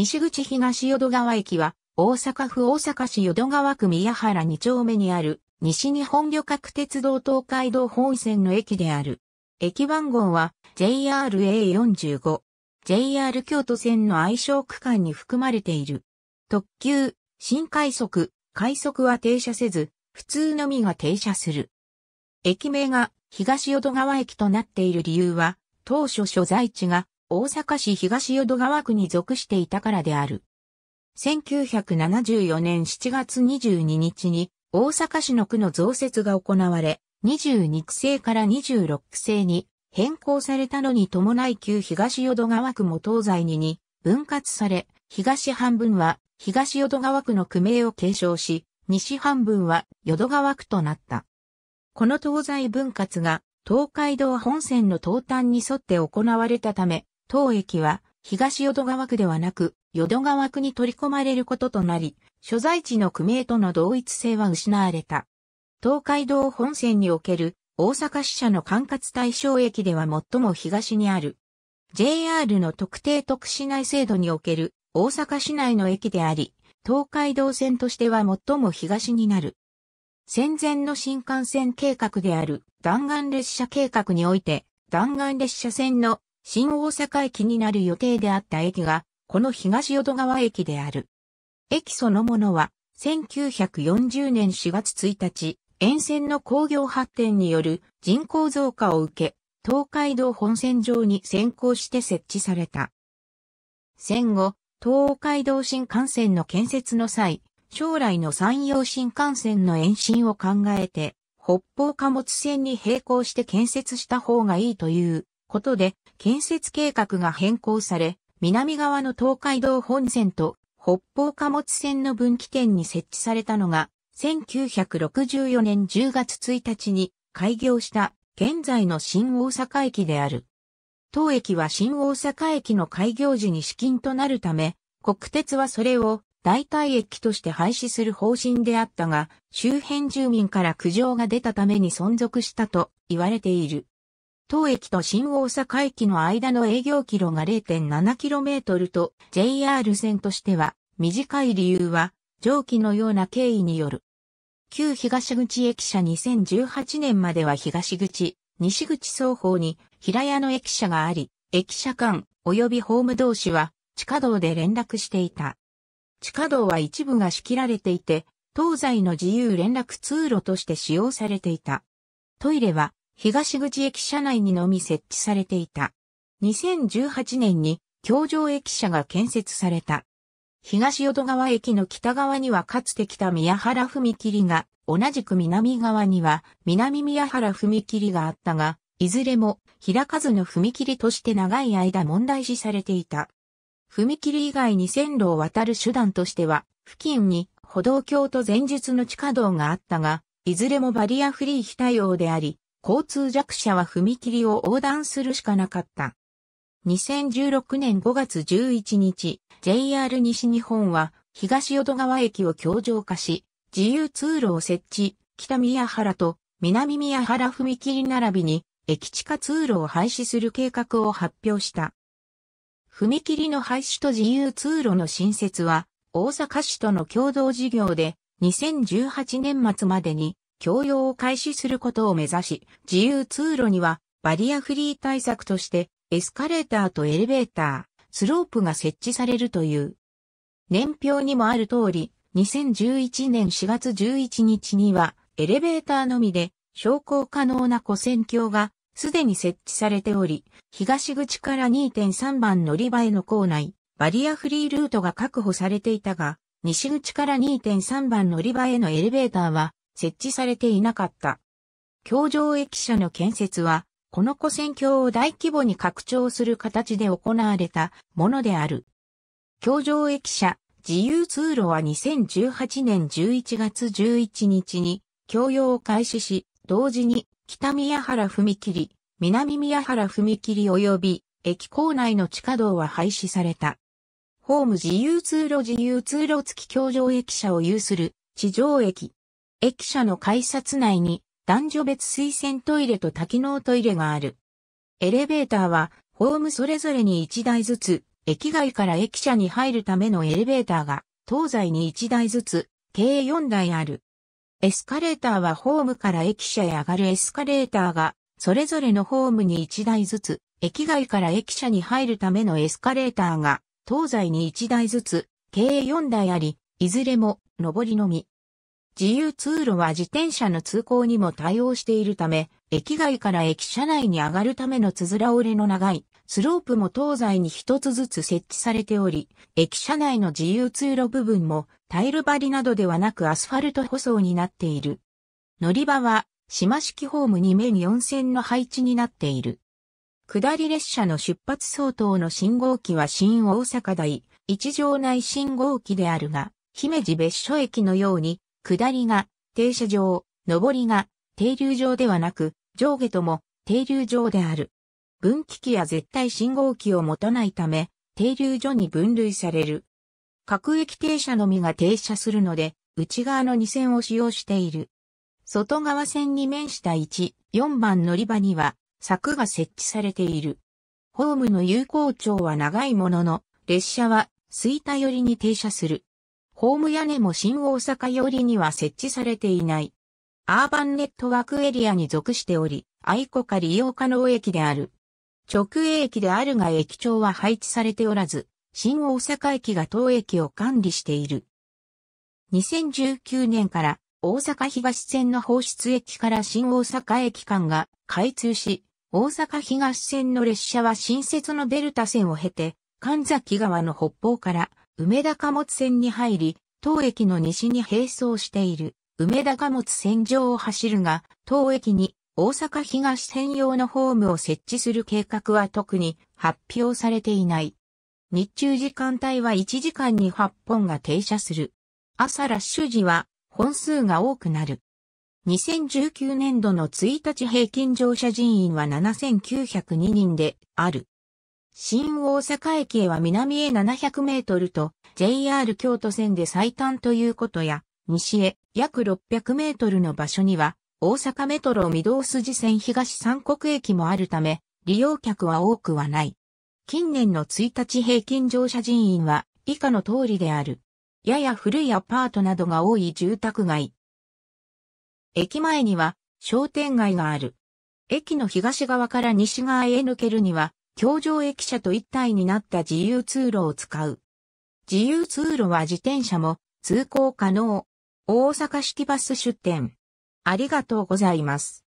西口東淀川駅は、大阪府大阪市淀川区宮原2丁目にある、西日本旅客鉄道東海道本線の駅である。駅番号は JRA45。JR 京都線の愛称区間に含まれている。特急、新快速、快速は停車せず、普通のみが停車する。駅名が東淀川駅となっている理由は、当初所在地が大阪市東淀川区に属していたからである。1974年7月22日に大阪市の区の増設が行われ、22区制から26区制に変更されたのに伴い旧東淀川区も東西にに分割され、東半分は東淀川区の区名を継承し、西半分は淀川区となった。この東西分割が東海道本線の東端に沿って行われたため、当駅は東淀川区ではなく、淀川区に取り込まれることとなり、所在地の区名との同一性は失われた。東海道本線における大阪支社の管轄対象駅では最も東にある。JR の特定特市内制度における大阪市内の駅であり、東海道線としては最も東になる。戦前の新幹線計画である弾丸列車計画において、弾丸列車線の新大阪駅になる予定であった駅が、この東淀川駅である。駅そのものは、1940年4月1日、沿線の工業発展による人口増加を受け、東海道本線上に先行して設置された。戦後、東海道新幹線の建設の際、将来の山陽新幹線の延伸を考えて、北方貨物線に並行して建設した方がいいということで、建設計画が変更され、南側の東海道本線と北方貨物線の分岐点に設置されたのが、1964年10月1日に開業した現在の新大阪駅である。当駅は新大阪駅の開業時に資金となるため、国鉄はそれを代替駅として廃止する方針であったが、周辺住民から苦情が出たために存続したと言われている。当駅と新大阪駅の間の営業キロが 0.7km と JR 線としては短い理由は上記のような経緯による。旧東口駅舎2018年までは東口、西口双方に平屋の駅舎があり、駅舎間及びホーム同士は地下道で連絡していた。地下道は一部が仕切られていて、東西の自由連絡通路として使用されていた。トイレは東口駅舎内にのみ設置されていた。2018年に京城駅舎が建設された。東淀川駅の北側にはかつて北宮原踏切が、同じく南側には南宮原踏切があったが、いずれも開かずの踏切として長い間問題視されていた。踏切以外に線路を渡る手段としては、付近に歩道橋と前述の地下道があったが、いずれもバリアフリー非対応であり、交通弱者は踏切を横断するしかなかった。2016年5月11日、JR 西日本は東淀川駅を強上化し、自由通路を設置、北宮原と南宮原踏切並びに駅地下通路を廃止する計画を発表した。踏切の廃止と自由通路の新設は、大阪市との共同事業で2018年末までに共用を開始することを目指し、自由通路にはバリアフリー対策としてエスカレーターとエレベーター、スロープが設置されるという。年表にもある通り、2011年4月11日にはエレベーターのみで昇降可能な古戦橋がすでに設置されており、東口から2.3番乗り場への構内、バリアフリールートが確保されていたが、西口から2.3番乗り場へのエレベーターは設置されていなかった。橋上駅舎の建設は、この古戦橋を大規模に拡張する形で行われたものである。橋上駅舎自由通路は2018年11月11日に供用を開始し、同時に北宮原踏切、南宮原踏切及び駅構内の地下道は廃止された。ホーム自由通路自由通路付き橋上駅舎を有する地上駅駅舎の改札内に男女別水洗トイレと多機能トイレがある。エレベーターはホームそれぞれに1台ずつ、駅外から駅舎に入るためのエレベーターが東西に1台ずつ、計4台ある。エスカレーターはホームから駅舎へ上がるエスカレーターが、それぞれのホームに1台ずつ、駅外から駅舎に入るためのエスカレーターが、東西に1台ずつ、計4台あり、いずれも上りのみ。自由通路は自転車の通行にも対応しているため、駅外から駅舎内に上がるためのつづら折れの長いスロープも東西に一つずつ設置されており、駅舎内の自由通路部分もタイル張りなどではなくアスファルト舗装になっている。乗り場は島式ホーム2面4線の配置になっている。下り列車の出発相当の信号機は新大阪台、一条内信号機であるが、姫路別所駅のように下りが停車場、上りが停留場ではなく、上下とも停留場である。分岐器や絶対信号機を持たないため、停留所に分類される。各駅停車のみが停車するので、内側の2線を使用している。外側線に面した1、4番乗り場には柵が設置されている。ホームの有効長は長いものの、列車は吹田寄りに停車する。ホーム屋根も新大阪寄りには設置されていない。アーバンネットワークエリアに属しており、愛子か利用可能駅である。直営駅であるが駅長は配置されておらず、新大阪駅が当駅を管理している。2019年から大阪東線の放出駅から新大阪駅間が開通し、大阪東線の列車は新設のデルタ線を経て、神崎川の北方から梅田貨物線に入り、当駅の西に並走している梅田貨物線上を走るが、当駅に大阪東専用のホームを設置する計画は特に発表されていない。日中時間帯は1時間に8本が停車する。朝ラッシュ時は本数が多くなる。2019年度の1日平均乗車人員は7902人である。新大阪駅へは南へ700メートルと JR 京都線で最短ということや、西へ約600メートルの場所には、大阪メトロ御堂筋線東三国駅もあるため、利用客は多くはない。近年の1日平均乗車人員は以下の通りである。やや古いアパートなどが多い住宅街。駅前には商店街がある。駅の東側から西側へ抜けるには橋上駅舎と一体になった自由通路を使う。自由通路は自転車も通行可能。大阪式バス出店。ありがとうございます。